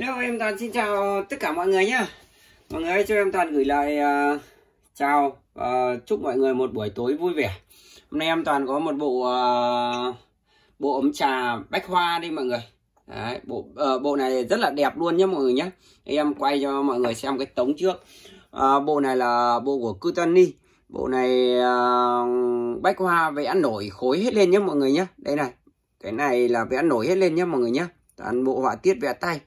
Hello em Toàn xin chào tất cả mọi người nhé Mọi người cho em Toàn gửi lời uh, chào uh, chúc mọi người một buổi tối vui vẻ Hôm nay em Toàn có một bộ uh, bộ ấm trà bách hoa đi mọi người Đấy, bộ uh, bộ này rất là đẹp luôn nhé mọi người nhé Em quay cho mọi người xem cái tống trước uh, Bộ này là bộ của Kutani Bộ này uh, bách hoa vẽ nổi khối hết lên nhé mọi người nhé Đây này, cái này là vẽ nổi hết lên nhé mọi người nhé Toàn bộ họa tiết vẽ tay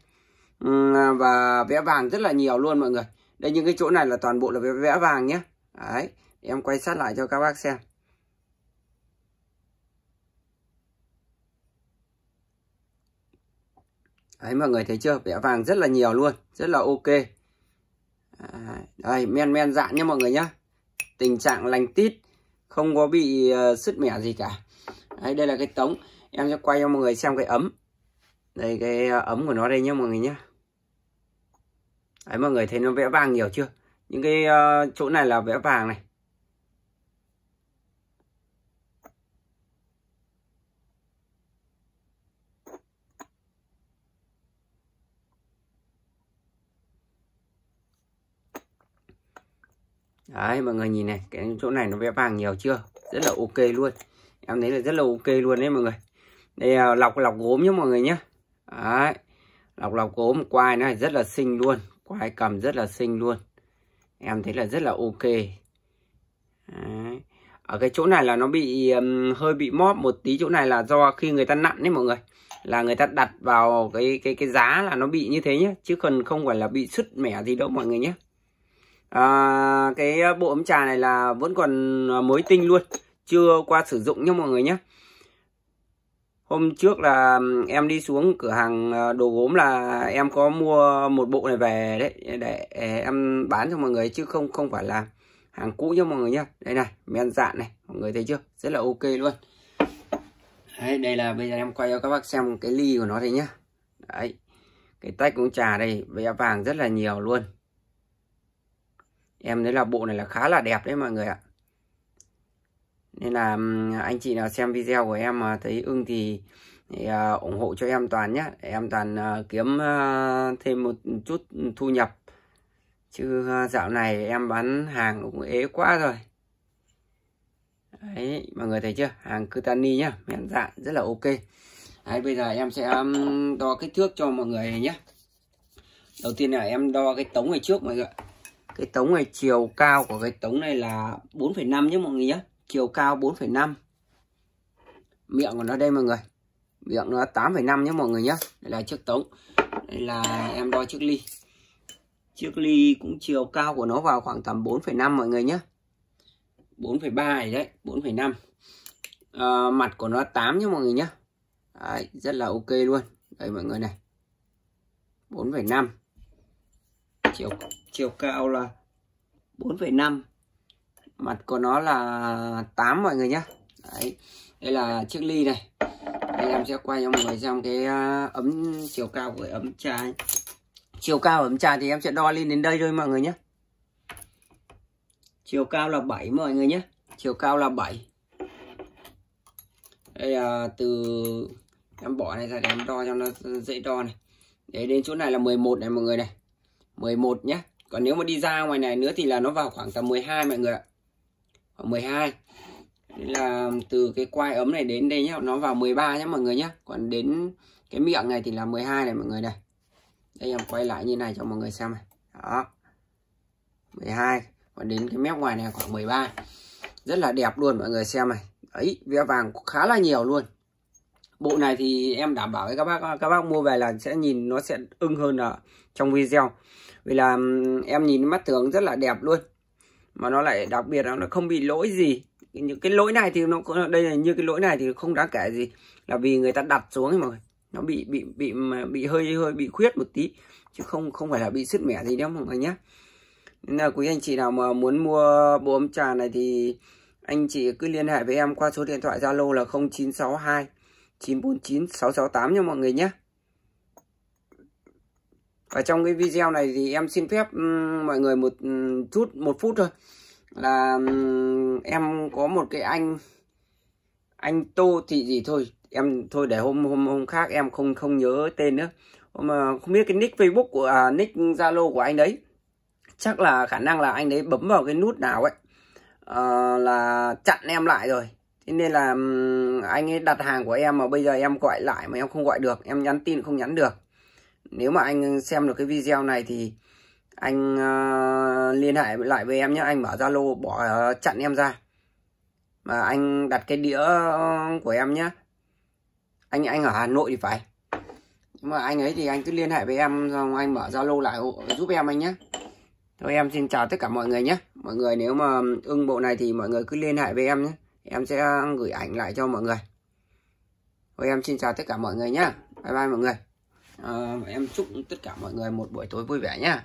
À, và vẽ vàng rất là nhiều luôn mọi người đây những cái chỗ này là toàn bộ là vẽ vàng nhé đấy em quay sát lại cho các bác xem Đấy mọi người thấy chưa? Vẽ vàng rất là nhiều luôn, rất là ok. đây, men men dạng nhé mọi người nhé Tình trạng lành tít, không có bị uh, sứt mẻ gì cả. Đấy, đây là cái tống. Em sẽ quay cho mọi người xem cái ấm. Đây cái ờ, ấm của nó đây nhé mọi người nhé Đấy, mọi người thấy nó vẽ vàng nhiều chưa những cái uh, chỗ này là vẽ vàng này Đấy, mọi người nhìn này, cái chỗ này nó vẽ vàng nhiều chưa? Rất là ok luôn. Em thấy là rất là ok luôn đấy mọi người. Đây là ờ, lọc lọc gốm nhé mọi người nhé. Đấy. Lọc lọc gốm quai này rất là xinh luôn quai cầm rất là xinh luôn em thấy là rất là ok Đấy. ở cái chỗ này là nó bị um, hơi bị móp một tí chỗ này là do khi người ta nặn đấy mọi người là người ta đặt vào cái cái cái giá là nó bị như thế nhé chứ còn không phải là bị sứt mẻ gì đâu mọi người nhé à, cái ờ, bộ ấm trà này là vẫn còn ờ, mới tinh luôn chưa qua sử dụng nhé mọi người nhé hôm trước là ừ, em đi xuống cửa hàng ờ, đồ gốm là em có mua một bộ này về đấy để em bán cho mọi người chứ không không phải là hàng cũ nhá mọi người nhá đây này men dạn này mọi người thấy chưa rất là ok luôn đấy đây là bây giờ em quay cho các bác xem cái ly của nó đây nhá đấy cái tách uống trà đây vẽ vàng rất là nhiều luôn em thấy là bộ này là khá là đẹp đấy mọi người ạ nên là anh chị nào xem video của em mà thấy ưng thì, thì uh, ủng hộ cho em toàn nhé em toàn uh, kiếm uh, thêm một chút thu nhập chứ uh, dạo này em bán hàng cũng ế quá rồi đấy mọi người thấy chưa hàng cutani nhá mềm dạn rất là ok đấy bây giờ em sẽ um, đo kích thước cho mọi người nhé đầu tiên là em đo cái tống này trước mọi người cái tống này chiều cao của cái tống này là 4,5 nhé mọi người nhé chiều cao 4,5 miệng của nó đây mọi người miệng nó 8,5 nhé mọi người nhé đây là chiếc tống đây là em đo chiếc ly chiếc ly cũng chiều cao của nó vào khoảng tầm 4,5 mọi người nhé 4,3 đấy 4,5 à, ờ, mặt của nó 8 nhé mọi người nhé đấy, rất là ok luôn đây mọi người này 4,5 chiều chiều cao là 4,5 mặt của nó là 8 mọi người nhé Đấy. đây là chiếc ly này đây em sẽ quay cho mọi người xem cái à, ấm chiều cao của ấm trà chiều cao ấm trà thì em sẽ đo lên đến đây thôi mọi người nhé chiều cao là 7 mọi người nhé chiều cao là 7 đây là từ em bỏ này ra để em đo cho nó dễ đo này để đến chỗ này là 11 này mọi người này 11 nhé còn nếu mà đi ra ngoài này nữa thì là nó vào khoảng tầm 12 mọi người ạ 12 Đấy là từ cái quai ấm này đến đây nhá nó vào 13 nhá mọi người nhá còn đến cái miệng này thì là 12 này mọi người này đây em quay lại như này cho mọi người xem này đó 12 còn đến cái mép ngoài này khoảng 13 rất là đẹp luôn mọi người xem này ấy ve vàng khá là nhiều luôn bộ này thì em đảm bảo với các bác các bác mua về là sẽ nhìn nó sẽ ưng hơn ở trong video vì là em nhìn mắt tướng rất là đẹp luôn mà nó lại đặc biệt là nó không bị lỗi gì những cái lỗi này thì nó đây là như cái lỗi này thì không đáng kể gì là vì người ta đặt xuống mà nó bị bị bị bị hơi hơi bị khuyết một tí chứ không không phải là bị sứt mẻ gì đâu mọi người nhé nên là quý anh chị nào mà muốn mua bộ ấm trà này thì anh chị cứ liên hệ với em qua số điện thoại Zalo là 0962 949 668 nha mọi người nhé và trong cái video này thì em xin phép mọi người một chút một phút thôi là em có một cái anh anh tô thị gì thôi em thôi để hôm hôm hôm khác em không không nhớ tên nữa mà ờ, không biết cái nick facebook của à, nick zalo của anh đấy chắc là khả năng là anh đấy bấm vào cái nút nào ấy à, là chặn em lại rồi thế nên là anh ấy đặt hàng của em mà bây giờ em gọi lại mà em không gọi được em nhắn tin không nhắn được nếu mà anh xem được cái video này thì anh uh, liên hệ lại với em nhé anh mở zalo bỏ uh, chặn em ra mà anh đặt cái đĩa ờ, của em nhé anh anh ở hà nội thì phải nhưng mà anh ấy thì anh cứ liên hệ với em xong anh mở zalo lại giúp em anh nhé thôi em xin chào tất cả mọi người nhé mọi người nếu mà ưng bộ này thì mọi người cứ liên hệ với em nhé em sẽ gửi ảnh lại cho mọi người thôi em xin chào tất cả mọi người nhé bye bye mọi người Ờ, em chúc tất cả mọi người một buổi tối vui vẻ nhé.